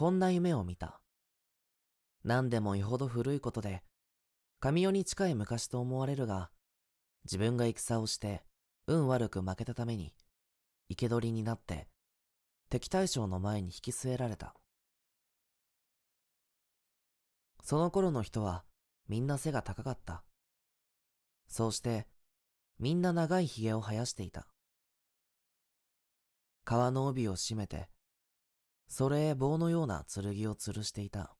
こんな夢を見た。何でもよほど古いことで、神代に近い昔と思われるが、自分が戦をして、運悪く負けたために、生け捕りになって、敵対将の前に引き据えられた。その頃の人は、みんな背が高かった。そうして、みんな長い髭を生やしていた。川の帯を締めて、それ棒のような剣を吊るしていた。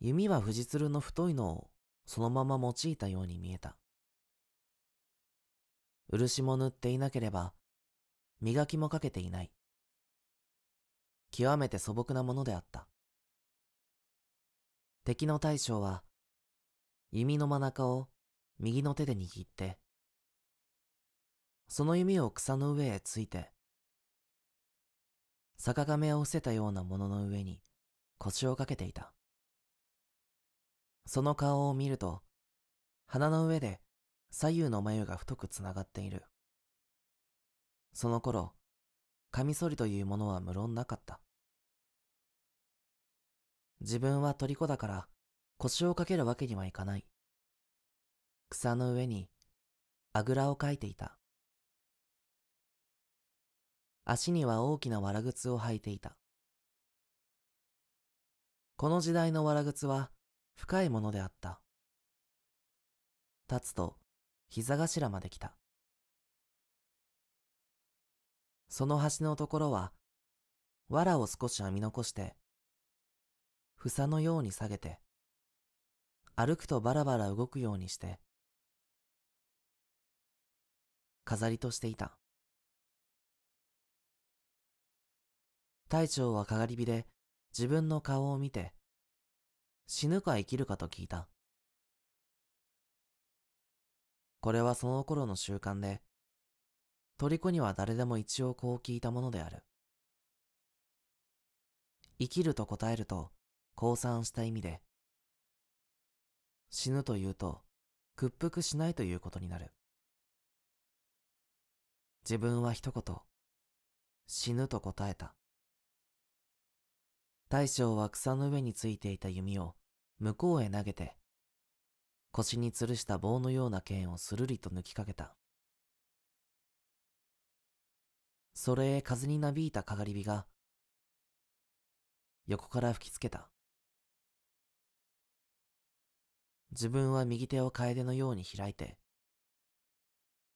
弓は藤鶴の太いのをそのまま用いたように見えた。漆も塗っていなければ、磨きもかけていない。極めて素朴なものであった。敵の大将は、弓の真中を右の手で握って、その弓を草の上へついて、坂亀を伏せたようなものの上に腰をかけていた。その顔を見ると、鼻の上で左右の眉が太くつながっている。その頃、カミソリというものは無論なかった。自分は虜だから腰をかけるわけにはいかない。草の上にあぐらをかいていた。足には大きなわら靴を履いていた。この時代のわら靴は深いものであった。立つと膝頭まで来た。その端のところは、藁を少し編み残して、房のように下げて、歩くとバラバラ動くようにして、飾りとしていた。隊長はかがり火で自分の顔を見て、死ぬか生きるかと聞いた。これはその頃の習慣で、虜には誰でも一応こう聞いたものである。生きると答えると、降参した意味で、死ぬというと、屈服しないということになる。自分は一言、死ぬと答えた。大将は草の上についていた弓を向こうへ投げて、腰に吊るした棒のような剣をするりと抜きかけた。それへ風になびいたかがり火が、横から吹きつけた。自分は右手を楓のように開いて、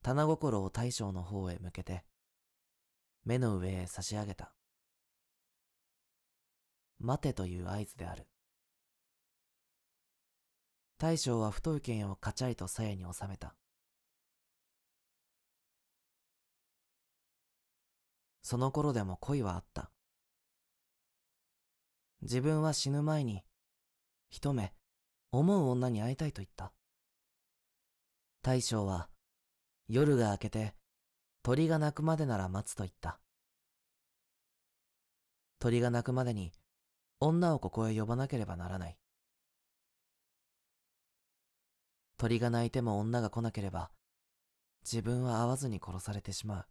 棚心を大将の方へ向けて、目の上へ差し上げた。待てという合図である。大将は太い剣をカチャいと鞘に収めた。その頃でも恋はあった。自分は死ぬ前に、一目、思う女に会いたいと言った。大将は、夜が明けて、鳥が鳴くまでなら待つと言った。鳥が鳴くまでに、女をここへ呼ばなければならない。鳥が鳴いても女が来なければ、自分は会わずに殺されてしまう。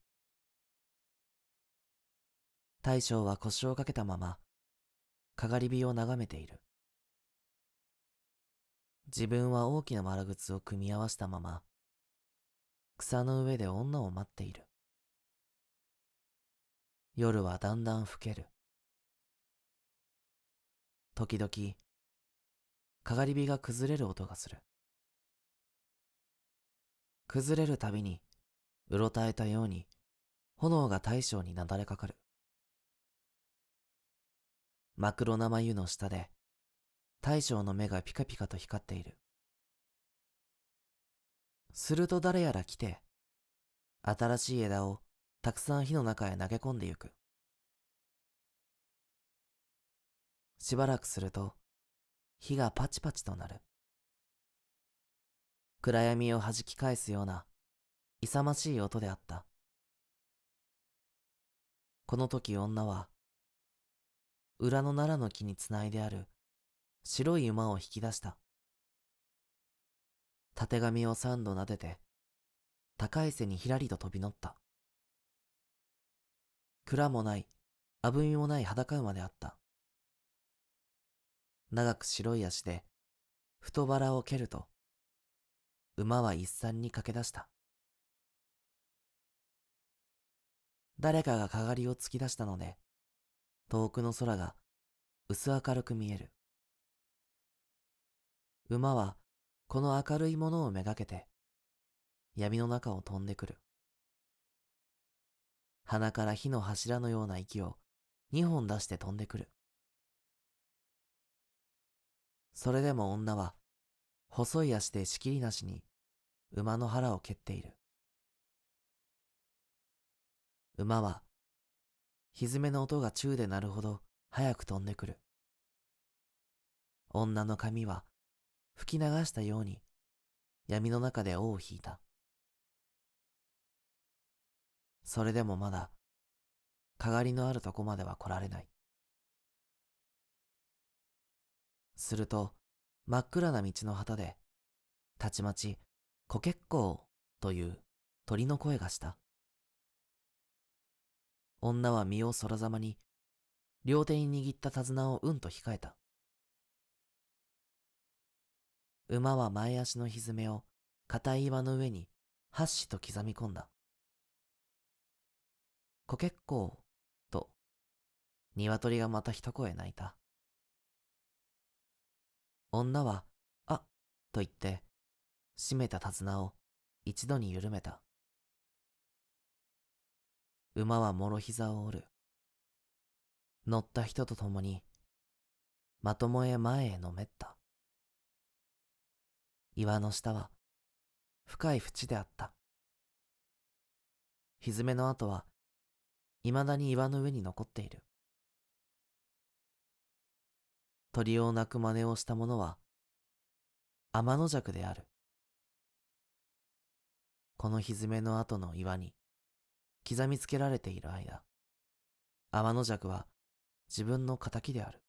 大将は腰をかけたまま、かがり火を眺めている。自分は大きな丸靴を組み合わせたまま、草の上で女を待っている。夜はだんだん更ける。時々、かがり火が崩れる音がする。崩れるたびに、うろたえたように、炎が大将になだれかかる。真っ黒な眉の下で、大将の目がピカピカと光っている。すると誰やら来て、新しい枝をたくさん火の中へ投げ込んでゆく。しばらくすると、火がパチパチとなる。暗闇を弾き返すような、勇ましい音であった。この時女は、裏の奈良の木につないである白い馬を引き出した。たてがみを三度撫でて、高い背にひらりと飛び乗った。蔵もない、あぶみもない裸馬であった。長く白い足で、太腹を蹴ると、馬は一山に駆け出した。誰かがかがりを突き出したので、遠くの空が薄明るく見える。馬はこの明るいものをめがけて、闇の中を飛んでくる。鼻から火の柱のような息を二本出して飛んでくる。それでも女は、細い足で仕切りなしに、馬の腹を蹴っている。馬は、ひずめの音が宙で鳴るほど早く飛んでくる。女の髪は、吹き流したように、闇の中で尾を引いた。それでもまだ、かがりのあるとこまでは来られない。すると、真っ暗な道の旗で、たちまち、コケッコーという鳥の声がした。女は身を空ざまに、両手に握った手綱をうんと控えた。馬は前足のひずめを硬い岩の上にハッシと刻み込んだ。コケッコーと、鶏がまた一声鳴いた。女は、あ、と言って、閉めた手綱を一度に緩めた。馬はもろ膝を折る。乗った人と共に、まともへ前へのめった。岩の下は、深い淵であった。ひずめの跡は、未だに岩の上に残っている。鳥を鳴く真似をした者は、天の弱である。このひめの後の岩に、刻みつけられている間、天の弱は自分の仇である。